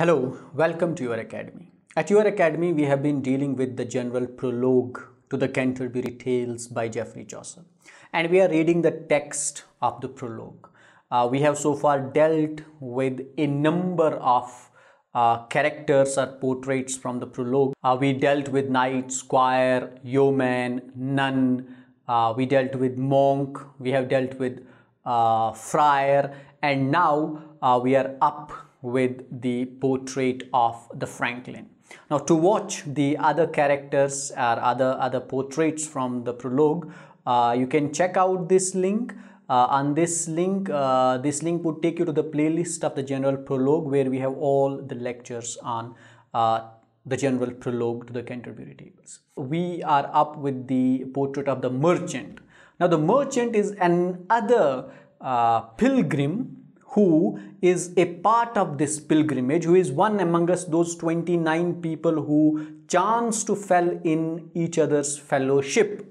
Hello, welcome to your academy. At your academy, we have been dealing with the general prologue to the Canterbury Tales by Geoffrey Chaucer, and we are reading the text of the prologue. Uh, we have so far dealt with a number of uh, characters or portraits from the prologue. Uh, we dealt with knight, squire, yeoman, nun, uh, we dealt with monk, we have dealt with uh, friar, and now uh, we are up with the portrait of the Franklin. Now to watch the other characters or other, other portraits from the prologue, uh, you can check out this link. Uh, on this link, uh, this link would take you to the playlist of the general prologue where we have all the lectures on uh, the general prologue to the Canterbury Tables. We are up with the portrait of the merchant. Now the merchant is another uh, pilgrim who is a part of this pilgrimage, who is one among us, those 29 people who chance to fell in each other's fellowship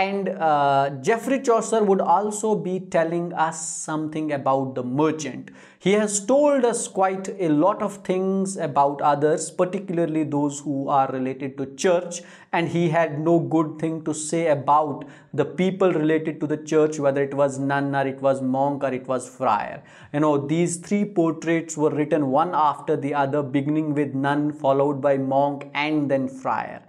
and uh, Geoffrey Chaucer would also be telling us something about the merchant. He has told us quite a lot of things about others, particularly those who are related to church and he had no good thing to say about the people related to the church, whether it was nun or it was monk or it was friar. You know, these three portraits were written one after the other, beginning with nun, followed by monk and then friar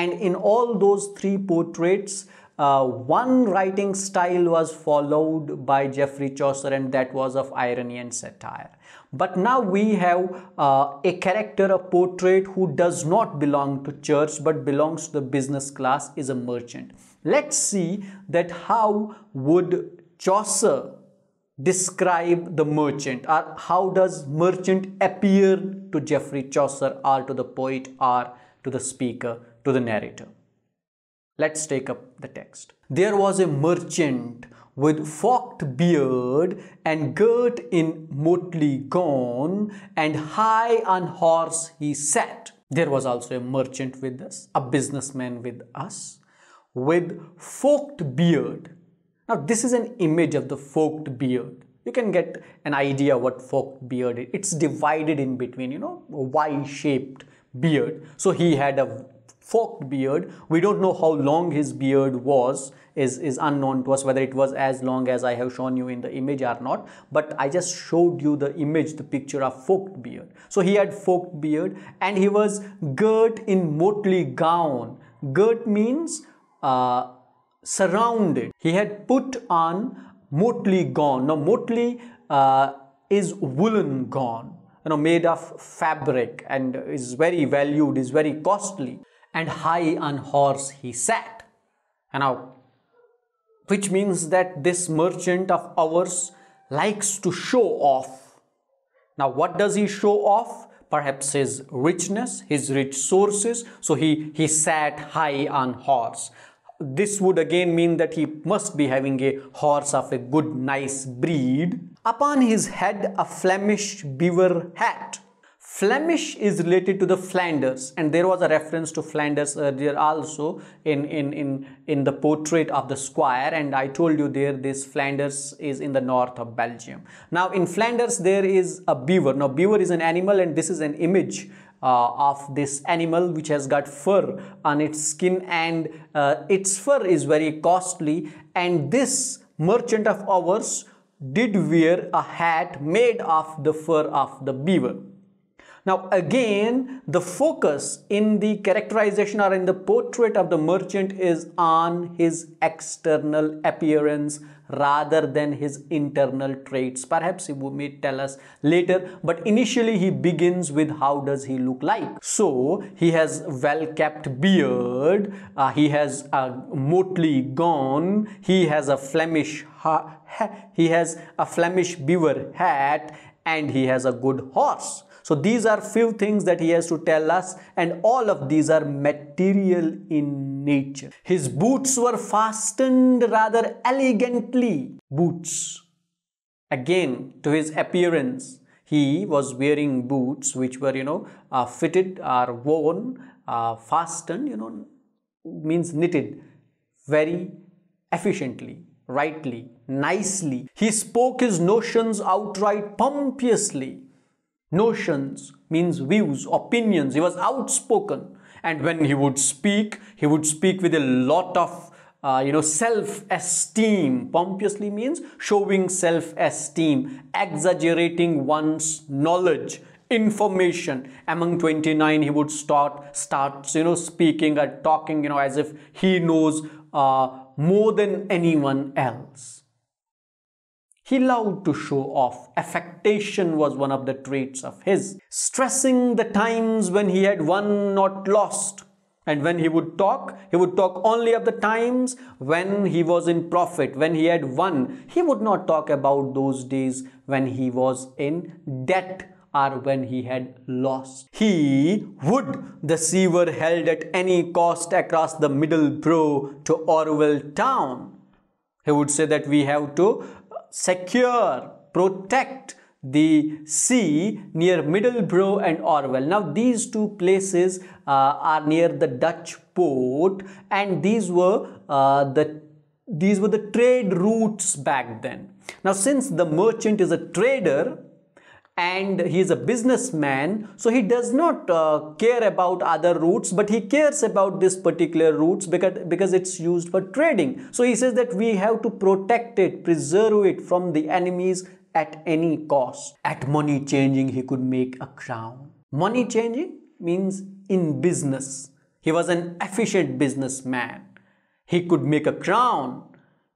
and in all those three portraits, uh, one writing style was followed by Geoffrey Chaucer and that was of irony and satire. But now we have uh, a character, a portrait who does not belong to church but belongs to the business class, is a merchant. Let's see that how would Chaucer describe the merchant or how does merchant appear to Geoffrey Chaucer or to the poet or to the speaker to the narrator. Let's take up the text. There was a merchant with forked beard and girt in motley gown, and high on horse he sat. There was also a merchant with us, a businessman with us, with forked beard. Now this is an image of the forked beard. You can get an idea what forked beard is. It's divided in between, you know, Y-shaped beard. So he had a forked beard. We don't know how long his beard was, is, is unknown to us, whether it was as long as I have shown you in the image or not. But I just showed you the image, the picture of forked beard. So he had forked beard and he was girt in motley gown. Girt means uh, surrounded. He had put on motley gown. Now motley uh, is woolen gown you know made of fabric and is very valued is very costly and high on horse he sat. And now, which means that this merchant of ours likes to show off. Now, what does he show off? Perhaps his richness, his rich sources. So he, he sat high on horse. This would again mean that he must be having a horse of a good, nice breed. Upon his head, a Flemish beaver hat Flemish is related to the Flanders and there was a reference to Flanders earlier also in, in, in, in the portrait of the squire and I told you there this Flanders is in the north of Belgium. Now in Flanders there is a beaver. Now beaver is an animal and this is an image uh, of this animal which has got fur on its skin and uh, its fur is very costly and this merchant of ours did wear a hat made of the fur of the beaver. Now again, the focus in the characterization or in the portrait of the merchant is on his external appearance rather than his internal traits. Perhaps he may tell us later, but initially he begins with how does he look like. So he has well kept beard, uh, he has a uh, motley gown, he has a Flemish ha ha he has a Flemish beaver hat and he has a good horse. So these are few things that he has to tell us and all of these are material in nature. His boots were fastened rather elegantly. Boots. Again, to his appearance, he was wearing boots which were, you know, uh, fitted or worn, uh, fastened, you know, means knitted very efficiently, rightly, nicely. He spoke his notions outright pompously notions, means views, opinions. He was outspoken. And when he would speak, he would speak with a lot of uh, you know, self-esteem. Pompously means showing self-esteem, exaggerating one's knowledge, information. Among 29, he would start, start, you know, speaking or talking, you know, as if he knows uh, more than anyone else. He loved to show off. Affectation was one of the traits of his. Stressing the times when he had won, not lost. And when he would talk, he would talk only of the times when he was in profit, when he had won. He would not talk about those days when he was in debt or when he had lost. He would, the seaver, held at any cost across the middle bro to Orwell town. He would say that we have to secure, protect the sea near Middleborough and Orwell. Now these two places uh, are near the Dutch port and these were uh, the these were the trade routes back then. Now since the merchant is a trader and he is a businessman so he does not uh, care about other routes but he cares about this particular routes because because it's used for trading so he says that we have to protect it preserve it from the enemies at any cost at money changing he could make a crown money changing means in business he was an efficient businessman he could make a crown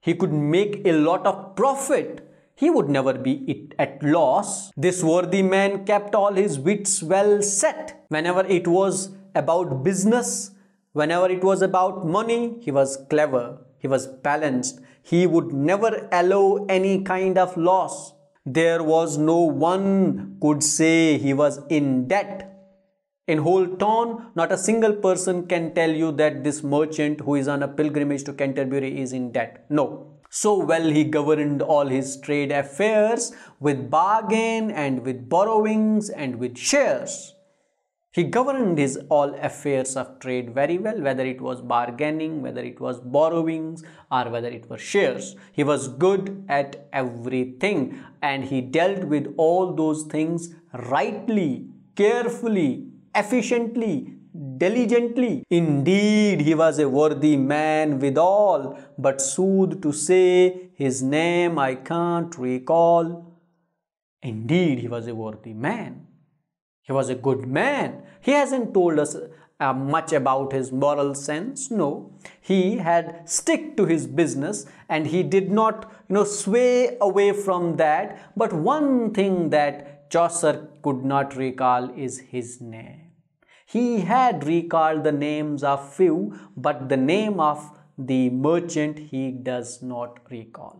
he could make a lot of profit he would never be at loss. This worthy man kept all his wits well set. Whenever it was about business, whenever it was about money, he was clever, he was balanced, he would never allow any kind of loss. There was no one could say he was in debt. In whole town, not a single person can tell you that this merchant who is on a pilgrimage to Canterbury is in debt. No, so well he governed all his trade affairs with bargain and with borrowings and with shares. He governed his all affairs of trade very well, whether it was bargaining, whether it was borrowings or whether it was shares. He was good at everything and he dealt with all those things rightly, carefully, efficiently, diligently. Indeed, he was a worthy man withal, but sooth to say, his name I can't recall. Indeed, he was a worthy man. He was a good man. He hasn't told us uh, much about his moral sense. No, he had stick to his business and he did not, you know, sway away from that. But one thing that Chaucer could not recall is his name. He had recalled the names of few, but the name of the merchant he does not recall.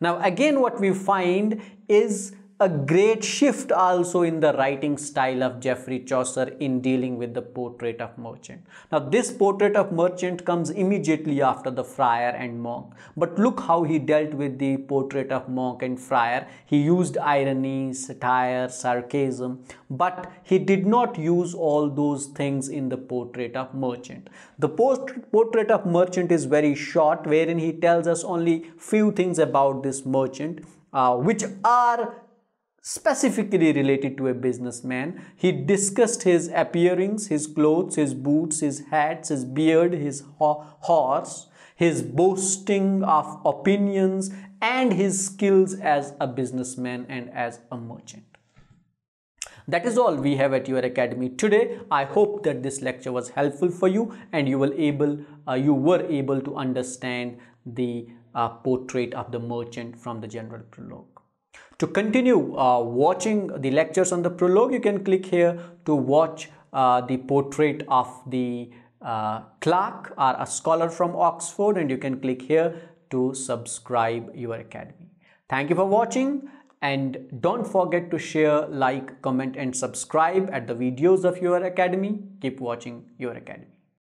Now again what we find is a great shift also in the writing style of Geoffrey Chaucer in dealing with the portrait of merchant. Now this portrait of merchant comes immediately after the friar and monk. But look how he dealt with the portrait of monk and friar. He used irony, satire, sarcasm, but he did not use all those things in the portrait of merchant. The portrait of merchant is very short wherein he tells us only few things about this merchant uh, which are specifically related to a businessman. He discussed his appearance, his clothes, his boots, his hats, his beard, his ho horse, his boasting of opinions and his skills as a businessman and as a merchant. That is all we have at your academy today. I hope that this lecture was helpful for you and you were able, uh, you were able to understand the uh, portrait of the merchant from the general prologue. To continue uh, watching the lectures on the prologue, you can click here to watch uh, the portrait of the uh, clerk or a scholar from Oxford and you can click here to subscribe your academy. Thank you for watching and don't forget to share, like, comment and subscribe at the videos of your academy. Keep watching your academy.